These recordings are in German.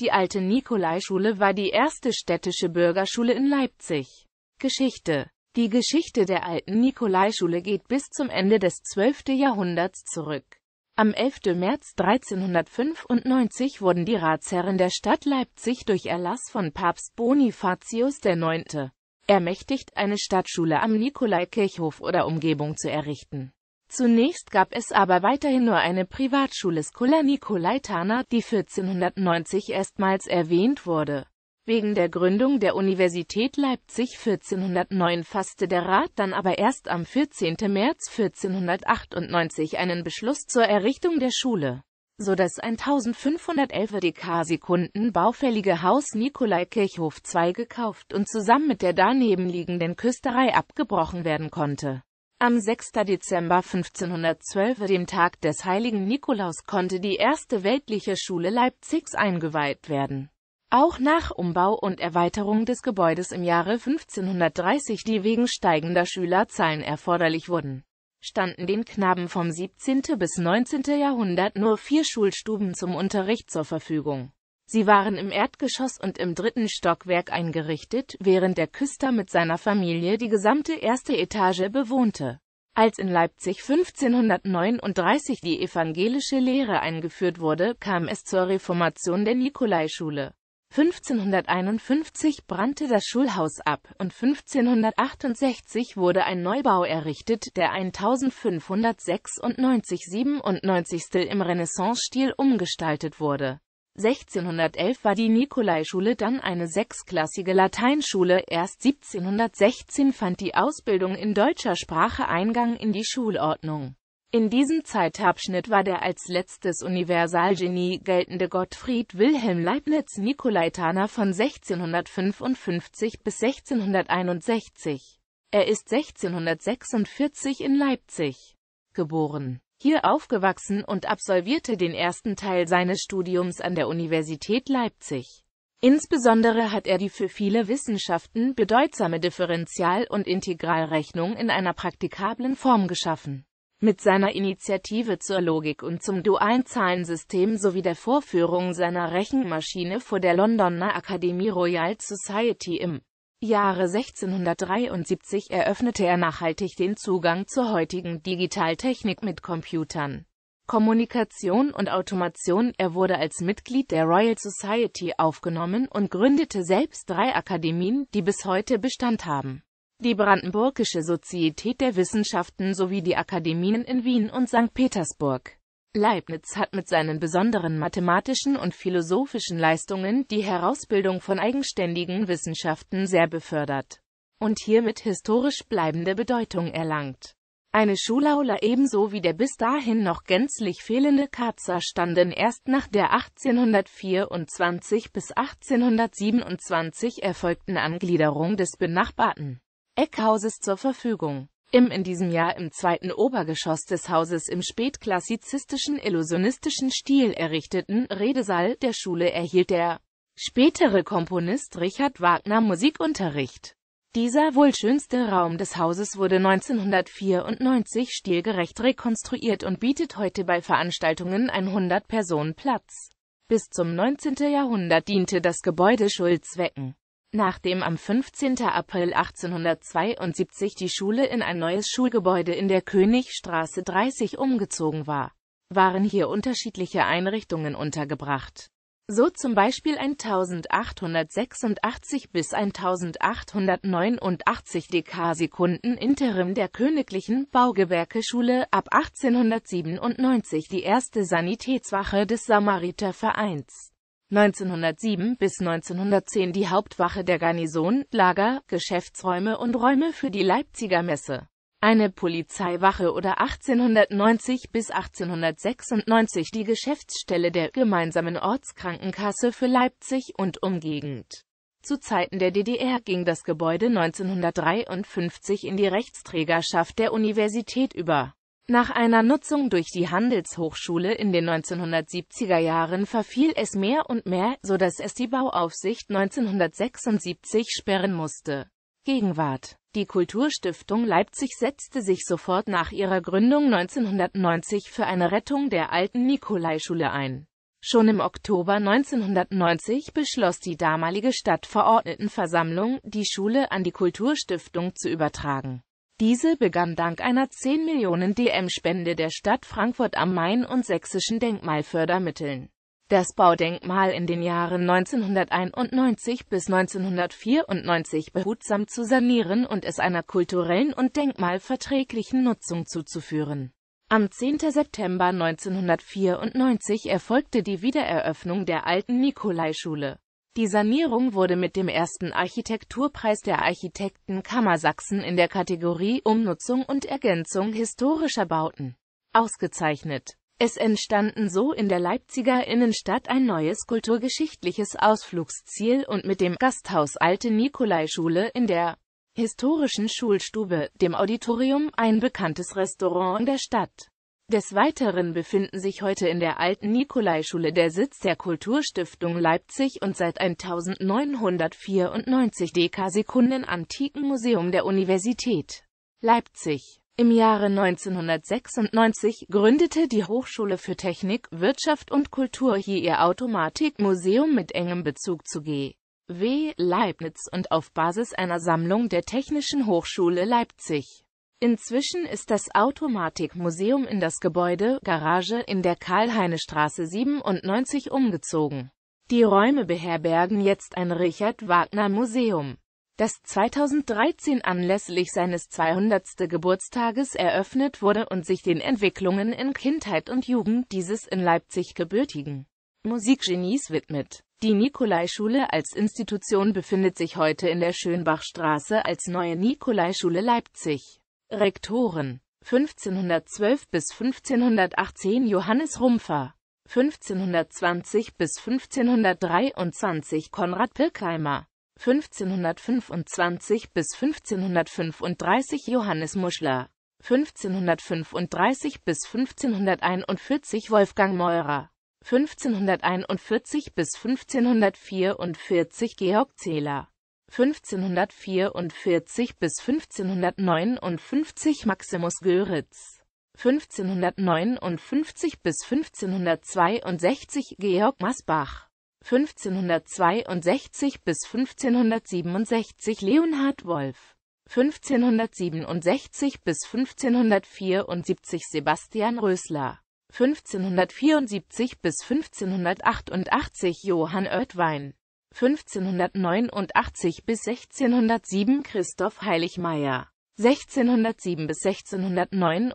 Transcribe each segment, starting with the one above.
Die alte Nikolaischule war die erste städtische Bürgerschule in Leipzig. Geschichte Die Geschichte der alten Nikolaischule geht bis zum Ende des 12. Jahrhunderts zurück. Am 11. März 1395 wurden die Ratsherren der Stadt Leipzig durch Erlass von Papst Bonifatius IX. ermächtigt, eine Stadtschule am Nikolaikirchhof oder Umgebung zu errichten. Zunächst gab es aber weiterhin nur eine Privatschule Schola Nikolaitana, die 1490 erstmals erwähnt wurde. Wegen der Gründung der Universität Leipzig 1409 fasste der Rat dann aber erst am 14. März 1498 einen Beschluss zur Errichtung der Schule, so dass 1511 Dekasekunden baufällige Haus Nikolai Kirchhof II gekauft und zusammen mit der daneben liegenden Küsterei abgebrochen werden konnte. Am 6. Dezember 1512, dem Tag des heiligen Nikolaus, konnte die erste weltliche Schule Leipzigs eingeweiht werden. Auch nach Umbau und Erweiterung des Gebäudes im Jahre 1530, die wegen steigender Schülerzahlen erforderlich wurden, standen den Knaben vom 17. bis 19. Jahrhundert nur vier Schulstuben zum Unterricht zur Verfügung. Sie waren im Erdgeschoss und im dritten Stockwerk eingerichtet, während der Küster mit seiner Familie die gesamte erste Etage bewohnte. Als in Leipzig 1539 die evangelische Lehre eingeführt wurde, kam es zur Reformation der Nikolaischule. 1551 brannte das Schulhaus ab und 1568 wurde ein Neubau errichtet, der 1596 97. im Renaissance-Stil umgestaltet wurde. 1611 war die Nikolaischule dann eine sechsklassige Lateinschule, erst 1716 fand die Ausbildung in deutscher Sprache Eingang in die Schulordnung. In diesem Zeitabschnitt war der als letztes Universalgenie geltende Gottfried Wilhelm Leibniz Nikolaitaner von 1655 bis 1661. Er ist 1646 in Leipzig geboren hier aufgewachsen und absolvierte den ersten Teil seines Studiums an der Universität Leipzig. Insbesondere hat er die für viele Wissenschaften bedeutsame Differential- und Integralrechnung in einer praktikablen Form geschaffen. Mit seiner Initiative zur Logik und zum dualen Zahlensystem sowie der Vorführung seiner Rechenmaschine vor der Londoner Akademie Royal Society im Jahre 1673 eröffnete er nachhaltig den Zugang zur heutigen Digitaltechnik mit Computern. Kommunikation und Automation. Er wurde als Mitglied der Royal Society aufgenommen und gründete selbst drei Akademien, die bis heute Bestand haben. Die Brandenburgische Sozietät der Wissenschaften sowie die Akademien in Wien und St. Petersburg. Leibniz hat mit seinen besonderen mathematischen und philosophischen Leistungen die Herausbildung von eigenständigen Wissenschaften sehr befördert und hiermit historisch bleibende Bedeutung erlangt. Eine Schulaula ebenso wie der bis dahin noch gänzlich fehlende Karzer standen erst nach der 1824 bis 1827 erfolgten Angliederung des benachbarten Eckhauses zur Verfügung im in diesem Jahr im zweiten Obergeschoss des Hauses im spätklassizistischen illusionistischen Stil errichteten Redesaal der Schule erhielt der spätere Komponist Richard Wagner Musikunterricht. Dieser wohl schönste Raum des Hauses wurde 1994 stilgerecht rekonstruiert und bietet heute bei Veranstaltungen 100 Personen Platz. Bis zum 19. Jahrhundert diente das Gebäude Schulzwecken. Nachdem am 15. April 1872 die Schule in ein neues Schulgebäude in der Königstraße 30 umgezogen war, waren hier unterschiedliche Einrichtungen untergebracht. So zum Beispiel 1886 bis 1889 Dekasekunden Interim der Königlichen Baugewerkeschule, ab 1897 die erste Sanitätswache des Samaritervereins. 1907 bis 1910 die Hauptwache der Garnison, Lager, Geschäftsräume und Räume für die Leipziger Messe. Eine Polizeiwache oder 1890 bis 1896 die Geschäftsstelle der gemeinsamen Ortskrankenkasse für Leipzig und Umgegend. Zu Zeiten der DDR ging das Gebäude 1953 in die Rechtsträgerschaft der Universität über nach einer Nutzung durch die Handelshochschule in den 1970er Jahren verfiel es mehr und mehr, so dass es die Bauaufsicht 1976 sperren musste. Gegenwart Die Kulturstiftung Leipzig setzte sich sofort nach ihrer Gründung 1990 für eine Rettung der alten Nikolaischule ein. Schon im Oktober 1990 beschloss die damalige Stadtverordnetenversammlung, die Schule an die Kulturstiftung zu übertragen. Diese begann dank einer 10 Millionen DM-Spende der Stadt Frankfurt am Main und sächsischen Denkmalfördermitteln. Das Baudenkmal in den Jahren 1991 bis 1994 behutsam zu sanieren und es einer kulturellen und denkmalverträglichen Nutzung zuzuführen. Am 10. September 1994 erfolgte die Wiedereröffnung der alten Nikolaischule die Sanierung wurde mit dem ersten Architekturpreis der Architektenkammer Sachsen in der Kategorie Umnutzung und Ergänzung historischer Bauten ausgezeichnet. Es entstanden so in der Leipziger Innenstadt ein neues kulturgeschichtliches Ausflugsziel und mit dem Gasthaus Alte Nikolaischule in der historischen Schulstube, dem Auditorium, ein bekanntes Restaurant der Stadt. Des Weiteren befinden sich heute in der alten Nikolaischule der Sitz der Kulturstiftung Leipzig und seit 1994 DK Sekunden Museum der Universität Leipzig. Im Jahre 1996 gründete die Hochschule für Technik, Wirtschaft und Kultur hier ihr Automatikmuseum mit engem Bezug zu GW Leibniz und auf Basis einer Sammlung der Technischen Hochschule Leipzig. Inzwischen ist das Automatikmuseum in das Gebäude Garage in der Karl-Heine-Straße 97 umgezogen. Die Räume beherbergen jetzt ein Richard-Wagner-Museum, das 2013 anlässlich seines 200. Geburtstages eröffnet wurde und sich den Entwicklungen in Kindheit und Jugend dieses in Leipzig gebürtigen Musikgenies widmet. Die Nikolaischule als Institution befindet sich heute in der Schönbachstraße als neue Nikolaischule Leipzig. Rektoren 1512 bis 1518 Johannes Rumpfer 1520 bis 1523 Konrad Pirkheimer 1525 bis 1535 Johannes Muschler 1535 bis 1541 Wolfgang Meurer 1541 bis 1544 Georg Zähler 1544 bis 1559 Maximus Göritz, 1559 bis 1562 Georg Masbach, 1562 bis 1567 Leonhard Wolf, 1567 bis 1574 Sebastian Rösler, 1574 bis 1588 Johann Oertwein, 1589 bis 1607 Christoph Heiligmeier, 1607 bis 1629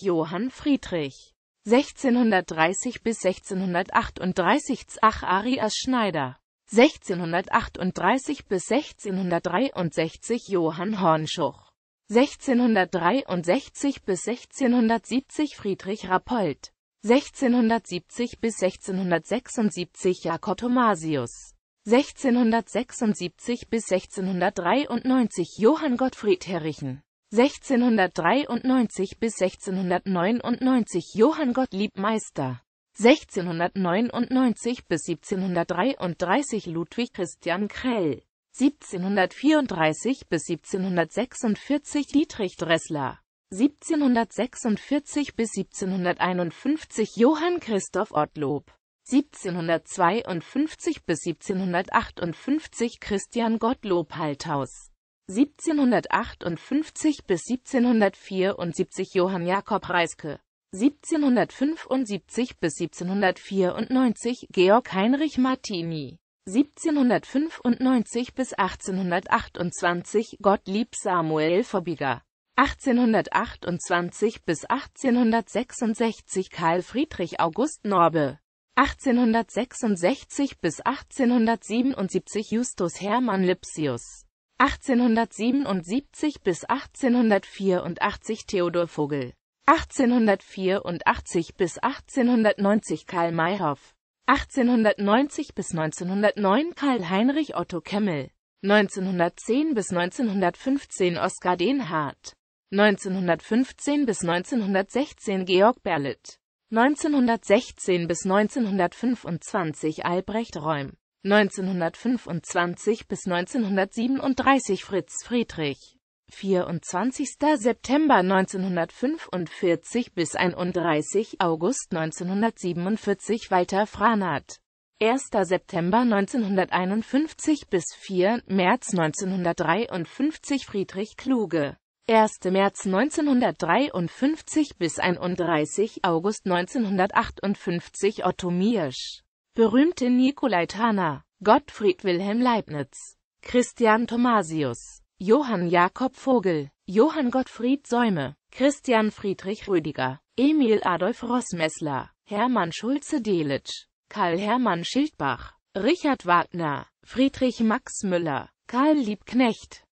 Johann Friedrich, 1630 bis 1638 Zach Arias Schneider, 1638 bis 1663 Johann Hornschuch, 1663 bis 1670 Friedrich Rappold, 1670 bis 1676 Jakob Thomasius, 1676 bis 1693 Johann Gottfried Herrichen 1693 bis 1699 Johann Gottlieb Meister 1699 bis 1733 Ludwig Christian Krell 1734 bis 1746 Dietrich Dressler 1746 bis 1751 Johann Christoph Ortlob 1752 bis 1758 Christian Gottlob Halthaus 1758 bis 1774 Johann Jakob Reiske 1775 bis 1794 Georg Heinrich Martini 1795 bis 1828 Gottlieb Samuel Verbiger 1828 bis 1866 Karl Friedrich August Norbe 1866 bis 1877 Justus Hermann Lipsius, 1877 bis 1884 Theodor Vogel, 1884 bis 1890 Karl Mayhoff, 1890 bis 1909 Karl Heinrich Otto Kemmel, 1910 bis 1915 Oskar Denhardt, 1915 bis 1916 Georg Berlitt, 1916 bis 1925 Albrecht Räum, 1925 bis 1937 Fritz Friedrich, 24. September 1945 bis 31. August 1947 Walter Franat, 1. September 1951 bis 4. März 1953 Friedrich Kluge 1. März 1953 bis 31. August 1958 Otto Miersch, berühmte Nikolai Tana, Gottfried Wilhelm Leibniz, Christian Thomasius, Johann Jakob Vogel, Johann Gottfried Säume, Christian Friedrich Rüdiger, Emil Adolf Rossmessler, Hermann Schulze-Delitzsch, Karl-Hermann Schildbach, Richard Wagner, Friedrich Max Müller, Karl Liebknecht,